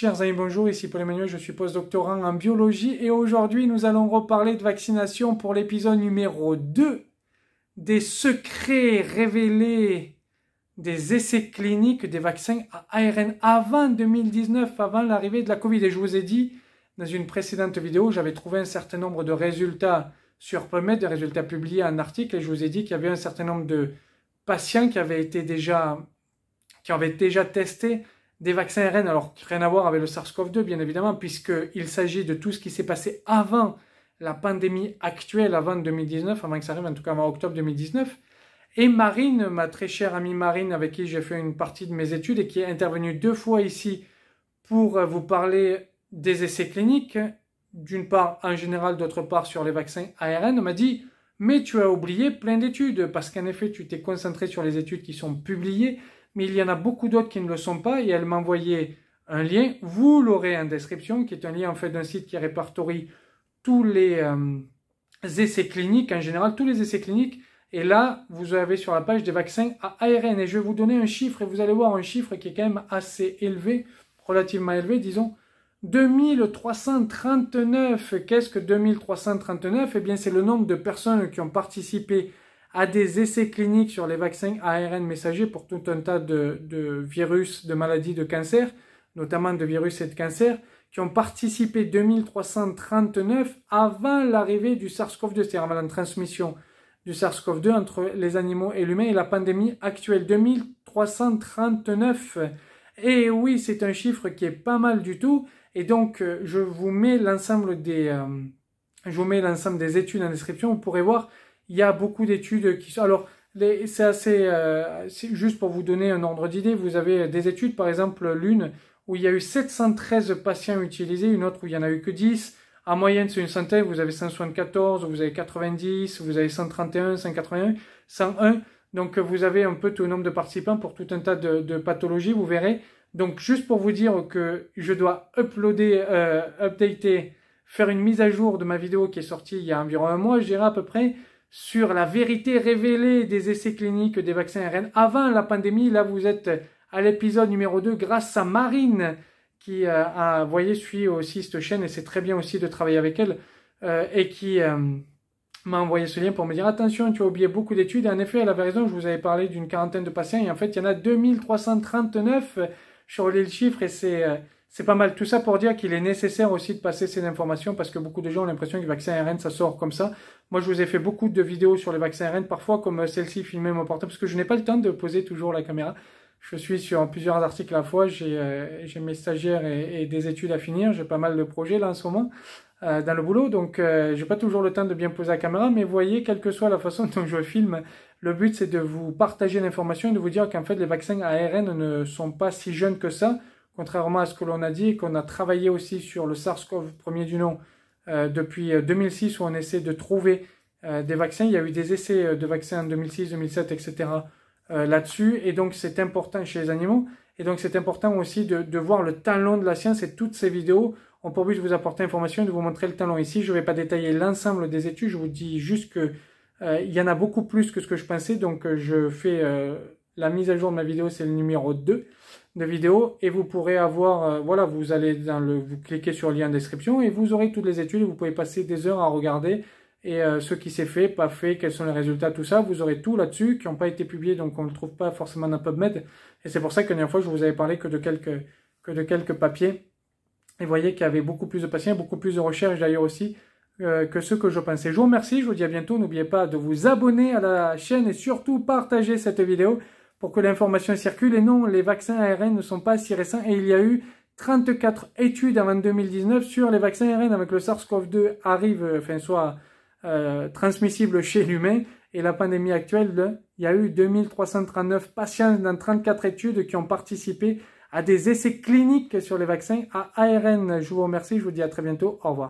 Chers amis, bonjour, ici Paul Emmanuel, je suis postdoctorant en biologie et aujourd'hui nous allons reparler de vaccination pour l'épisode numéro 2 des secrets révélés des essais cliniques des vaccins à ARN avant 2019, avant l'arrivée de la Covid. Et je vous ai dit dans une précédente vidéo, j'avais trouvé un certain nombre de résultats sur PubMed, des résultats publiés en article, et je vous ai dit qu'il y avait un certain nombre de patients qui avaient été déjà, qui avaient déjà testés des vaccins ARN, alors rien à voir avec le SARS-CoV-2, bien évidemment, puisqu'il s'agit de tout ce qui s'est passé avant la pandémie actuelle, avant 2019, avant que ça arrive, en tout cas en octobre 2019. Et Marine, ma très chère amie Marine, avec qui j'ai fait une partie de mes études et qui est intervenue deux fois ici pour vous parler des essais cliniques, d'une part en général, d'autre part sur les vaccins ARN, m'a dit mais tu as oublié plein d'études parce qu'en effet tu t'es concentré sur les études qui sont publiées mais il y en a beaucoup d'autres qui ne le sont pas et elle m'a envoyé un lien. Vous l'aurez en description, qui est un lien en fait d'un site qui répertorie tous les euh, essais cliniques, en général tous les essais cliniques. Et là, vous avez sur la page des vaccins à ARN. Et je vais vous donner un chiffre et vous allez voir un chiffre qui est quand même assez élevé, relativement élevé, disons. 2339. Qu'est-ce que 2339 Eh bien, c'est le nombre de personnes qui ont participé à des essais cliniques sur les vaccins ARN messagers pour tout un tas de, virus, de maladies de cancer, notamment de virus et de cancers, qui ont participé 2339 avant l'arrivée du SARS-CoV-2, c'est-à-dire avant la transmission du SARS-CoV-2 entre les animaux et l'humain et la pandémie actuelle. 2339. Et oui, c'est un chiffre qui est pas mal du tout. Et donc, euh, je vous mets l'ensemble des, euh, je vous mets l'ensemble des études en description. Vous pourrez voir il y a beaucoup d'études qui sont. Alors, c'est assez. Euh, juste pour vous donner un ordre d'idée, vous avez des études, par exemple, l'une où il y a eu 713 patients utilisés, une autre où il n'y en a eu que 10. En moyenne, c'est une centaine, vous avez 174, vous avez 90, vous avez 131, 181, 101. Donc, vous avez un peu tout le nombre de participants pour tout un tas de, de pathologies, vous verrez. Donc, juste pour vous dire que je dois uploader, euh, updater, faire une mise à jour de ma vidéo qui est sortie il y a environ un mois, je dirais à peu près, sur la vérité révélée des essais cliniques des vaccins RN avant la pandémie. Là, vous êtes à l'épisode numéro 2 grâce à Marine qui euh, a, vous voyez, suit aussi cette chaîne et c'est très bien aussi de travailler avec elle euh, et qui euh, m'a envoyé ce lien pour me dire attention, tu as oublié beaucoup d'études. En effet, elle avait raison, je vous avais parlé d'une quarantaine de patients et en fait, il y en a 2339. Je relis le chiffre et c'est c'est pas mal. Tout ça pour dire qu'il est nécessaire aussi de passer ces informations parce que beaucoup de gens ont l'impression que le vaccin ARN, ça sort comme ça. Moi, je vous ai fait beaucoup de vidéos sur les vaccins ARN, parfois comme euh, celle-ci filmée mon portable, parce que je n'ai pas le temps de poser toujours la caméra. Je suis sur plusieurs articles à la fois. J'ai euh, mes stagiaires et, des études à finir. J'ai pas mal de projets là en ce moment euh, dans le boulot, donc je n'ai pas toujours le temps de bien poser la caméra. Mais voyez, quelle que soit la façon dont je filme, le but c'est de vous partager l'information et de vous dire qu'en fait les vaccins ARN ne sont pas si jeunes que ça contrairement à ce que l'on a dit, qu'on a travaillé aussi sur le SARS-CoV premier du nom euh, depuis 2006, euh, où on essaie de trouver euh, des vaccins. Il y a eu des essais de vaccins en 2006, 2007, etc. là-dessus. Et donc, c'est important chez les animaux. Et donc, c'est important aussi de, voir le talent de la science et toutes ces vidéos ont pour but de vous apporter information, de vous montrer le talent. Ici, je ne vais pas détailler l'ensemble des études. Je vous dis juste qu'il y en a beaucoup plus que ce que je pensais. Donc, je fais la mise à jour de ma vidéo, c'est le numéro 2 de vidéos et vous pourrez avoir, euh, voilà, vous allez dans le, vous cliquez sur le lien description et vous aurez toutes les études, vous pouvez passer des heures à regarder et euh, ce qui s'est fait, pas fait, quels sont les résultats, tout ça, vous aurez tout là-dessus qui n'ont pas été publiés donc on ne le trouve pas forcément dans PubMed et c'est pour ça que dernière fois je vous avais parlé que de quelques, que de quelques papiers et vous voyez qu'il y avait beaucoup plus de patients, beaucoup plus de recherches d'ailleurs aussi euh, que ce que je pensais. Je vous remercie, je vous dis à bientôt, n'oubliez pas de vous abonner à la chaîne et surtout partager cette vidéo pour que l'information circule. Et non, les vaccins ARN ne sont pas si récents. Et il y a eu 34 études avant 2019 sur les vaccins ARN avec le SARS-CoV-2 arrive, euh, enfin soit euh, transmissible chez l'humain. Et la pandémie actuelle, ben, il y a eu 2339 patients dans 34 études qui ont participé à des essais cliniques sur les vaccins à ARN. Je vous remercie, je vous dis à très bientôt. Au revoir.